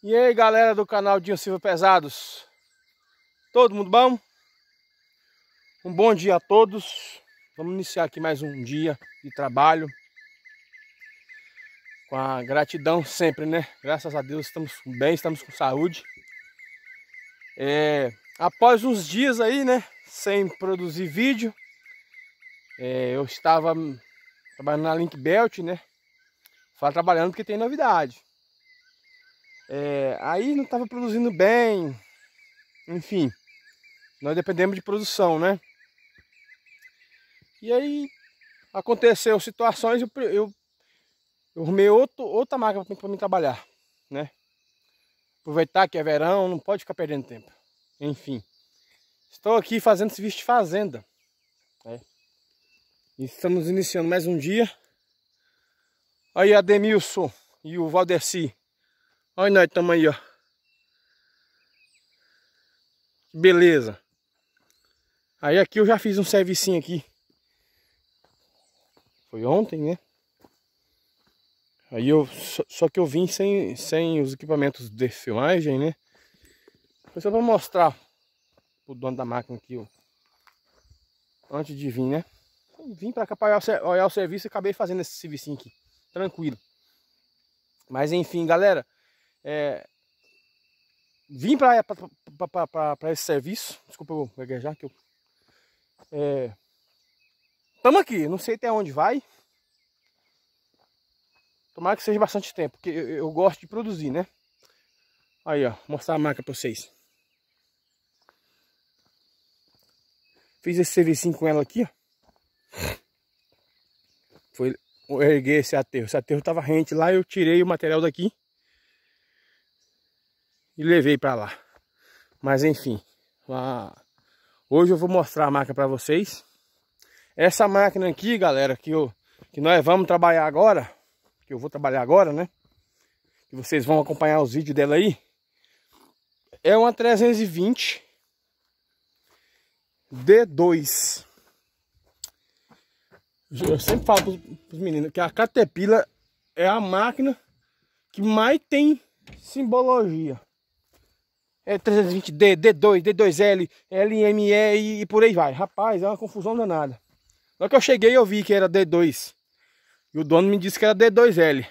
E aí galera do canal Dinho Silva Pesados Todo mundo bom? Um bom dia a todos Vamos iniciar aqui mais um dia de trabalho Com a gratidão sempre, né? Graças a Deus estamos bem, estamos com saúde é, Após uns dias aí, né? Sem produzir vídeo é, Eu estava trabalhando na Link Belt, né? Fala trabalhando porque tem novidade é, aí não estava produzindo bem, enfim, nós dependemos de produção, né? E aí aconteceu situações, eu, eu, eu arrumei outro, outra máquina para mim trabalhar, né? Aproveitar que é verão, não pode ficar perdendo tempo. Enfim, estou aqui fazendo serviço de fazenda. Né? Estamos iniciando mais um dia. Aí Ademilson e o Valdeci Olha nós estamos aí, ó. Beleza. Aí aqui eu já fiz um servicinho aqui. Foi ontem, né? Aí eu, só, só que eu vim sem, sem os equipamentos de filmagem, né? Foi só pra mostrar pro dono da máquina aqui, ó. Antes de vir, né? Vim pra cá pra olhar o serviço e acabei fazendo esse servicinho aqui. Tranquilo. Mas enfim, galera. É, vim para esse serviço. Desculpa eu gaguejar que eu. É, aqui, não sei até onde vai. Tomara que seja bastante tempo, porque eu, eu gosto de produzir, né? Aí, ó, mostrar a marca para vocês. Fiz esse serviço com ela aqui, ó. Foi, eu erguei esse aterro. Esse aterro tava rente lá, eu tirei o material daqui e levei para lá. Mas enfim, lá... hoje eu vou mostrar a máquina para vocês. Essa máquina aqui, galera, que, eu, que nós vamos trabalhar agora, que eu vou trabalhar agora, né? Que vocês vão acompanhar os vídeos dela aí. É uma 320 D2. Eu sempre falo para os meninos que a Caterpillar é a máquina que mais tem simbologia é 320D, D2, D2L, LME e, por aí vai. Rapaz, é uma confusão danada. Só que eu cheguei eu vi que era D2. E o dono me disse que era D2L.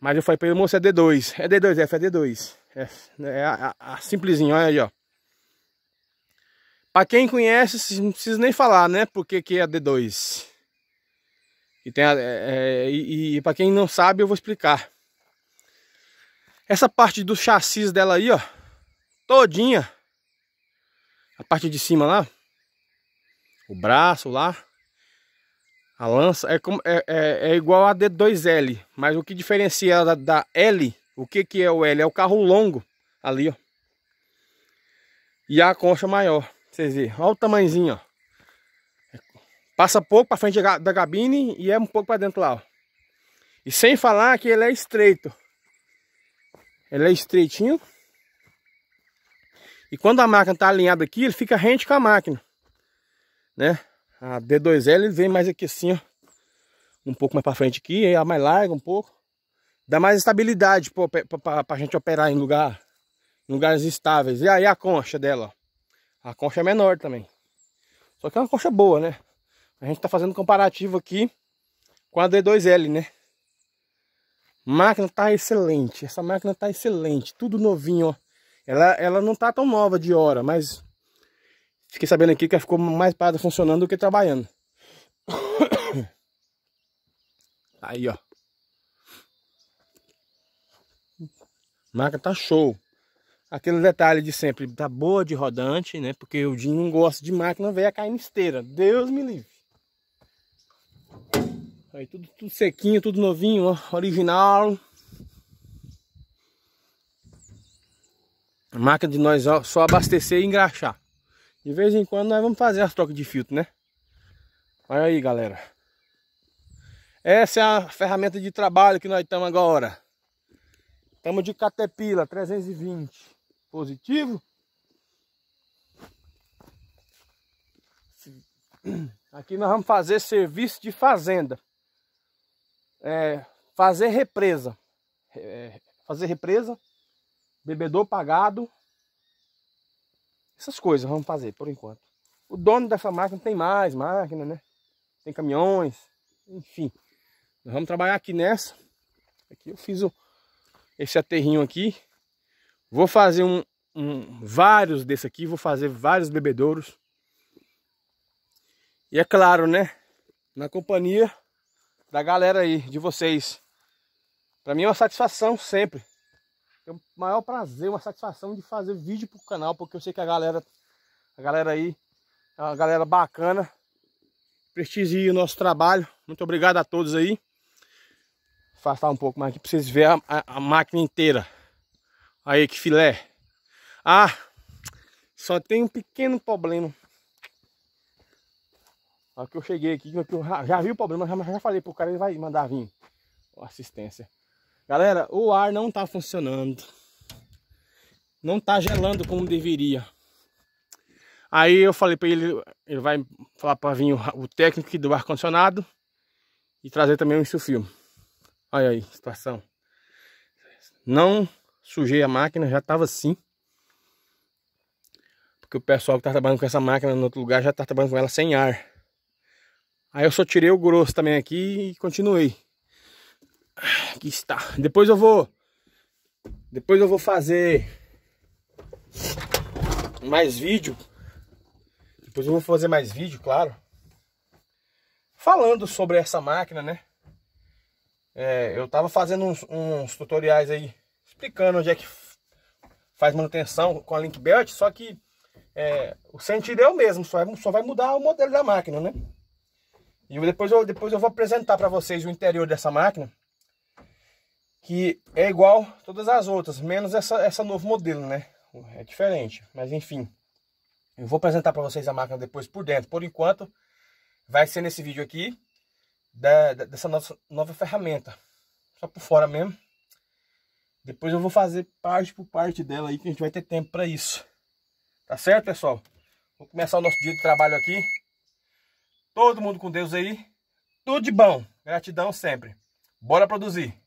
Mas eu falei pra ele, moço, é D2. É D2F, é D2. É, é a, a, simplesinho, olha aí, ó. Pra quem conhece, não precisa nem falar, né? Porque que é D2. E, tem a, é, é, e, e pra quem não sabe, eu vou explicar. Essa parte do chassi dela aí, ó. Todinha. A parte de cima lá. O braço lá. A lança é, como, é, é, é igual a D2L. Mas o que diferencia ela da, da L, o que, que é o L? É o carro longo ali, ó. E a concha maior. Vocês verem. Olha o tamanhozinho, ó. Passa pouco para frente da cabine e é um pouco para dentro lá, ó. E sem falar que ele é estreito. Ele é estreitinho. E quando a máquina tá alinhada aqui, ele fica rente com a máquina. Né? A D2L vem mais aqui assim, ó. Um pouco mais para frente aqui, é a mais larga um pouco. Dá mais estabilidade para a gente operar em, lugar, lugares estáveis. E aí a concha dela, ó. A concha é menor também. Só que é uma concha boa, né? A gente está fazendo comparativo aqui com a D2L, né? Máquina tá excelente. Essa máquina tá excelente. Tudo novinho, ó. Ela, ela não tá tão nova de hora, mas... Fiquei sabendo aqui que ela ficou mais parada funcionando do que trabalhando. Aí, ó. máquina tá show. Aquele detalhe de sempre, tá boa de rodante, né? Porque o Dinho gosta de máquina a cair na esteira. Deus me livre. Aí tudo, tudo sequinho, tudo novinho, ó, original. A máquina de nós ó, só abastecer e engraxar. De vez em quando nós vamos fazer as trocas de filtro, né? Olha aí, galera. Essa é a ferramenta de trabalho que nós estamos agora. Estamos de Caterpillar 320. Positivo. Aqui nós vamos fazer serviço de fazenda é, fazer represa. É, fazer represa, bebedor pagado. Essas coisas vamos fazer por enquanto. O dono dessa máquina tem mais máquina, né? Tem caminhões, enfim. Nós vamos trabalhar aqui nessa. Aqui eu fiz o, esse aterrinho aqui. Vou fazer um, um, vários desse aqui, vou fazer vários bebedouros. E é claro, né? Na companhia da galera aí, de vocês. Para mim é uma satisfação sempre. É o maior prazer, uma satisfação de fazer vídeo pro canal, porque eu sei que a galera, a galera aí, é uma galera bacana, prestigia o nosso trabalho. Muito obrigado a todos aí. Afastar um pouco mais aqui pra vocês verem a, a, a máquina inteira. Aí, que filé. Ah, só tem um pequeno problema hora que eu cheguei aqui, que eu já vi o problema, já, já falei pro cara, ele vai mandar vir assistência. Galera, o ar não tá funcionando. Não tá gelando como deveria. Aí eu falei pra ele, ele vai falar para vir o, o técnico do ar-condicionado e trazer também um insufilme. Olha aí, situação. Não sujei a máquina, já tava assim. Porque o pessoal que tá trabalhando com essa máquina no outro lugar já tá trabalhando com ela sem ar. Aí eu só tirei o grosso também aqui e continuei. Aqui está. Depois eu vou... Depois eu vou fazer... Mais vídeo. Depois eu vou fazer mais vídeo, claro. Falando sobre essa máquina, né? É, eu tava fazendo uns, uns, tutoriais aí. Explicando onde é que faz manutenção com a Link Belt. Só que... É, o sentido é o mesmo. Só, é, só vai mudar o modelo da máquina, né? E depois eu, depois eu vou apresentar para vocês o interior dessa máquina. Que é igual todas as outras, menos essa, essa novo modelo, né? É diferente, mas enfim. Eu vou apresentar para vocês a máquina depois por dentro. Por enquanto, vai ser nesse vídeo aqui da, dessa nossa nova ferramenta. Só por fora mesmo. Depois eu vou fazer parte por parte dela aí que a gente vai ter tempo para isso. Tá certo, pessoal? Vou começar o nosso dia de trabalho aqui. Todo mundo com Deus aí. Tudo de bom. Gratidão sempre. Bora produzir.